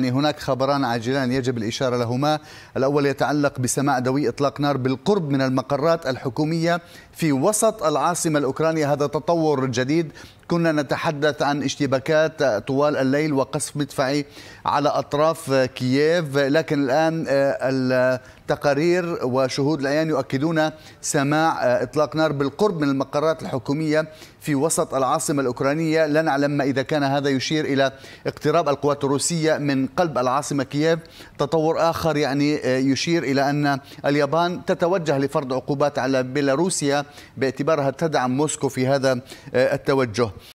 هناك خبران عاجلان يجب الإشارة لهما الأول يتعلق بسماع دوي إطلاق نار بالقرب من المقرات الحكومية في وسط العاصمة الأوكرانية هذا تطور جديد كنا نتحدث عن اشتباكات طوال الليل وقصف مدفعي على أطراف كييف لكن الآن آه، التقارير وشهود العيان يؤكدون سماع آه، إطلاق نار بالقرب من المقرات الحكومية في وسط العاصمة الأوكرانية لا نعلم ما إذا كان هذا يشير إلى اقتراب القوات الروسية من قلب العاصمة كييف تطور آخر يعني آه، يشير إلى أن اليابان تتوجه لفرض عقوبات على بيلاروسيا باعتبارها تدعم موسكو في هذا التوجه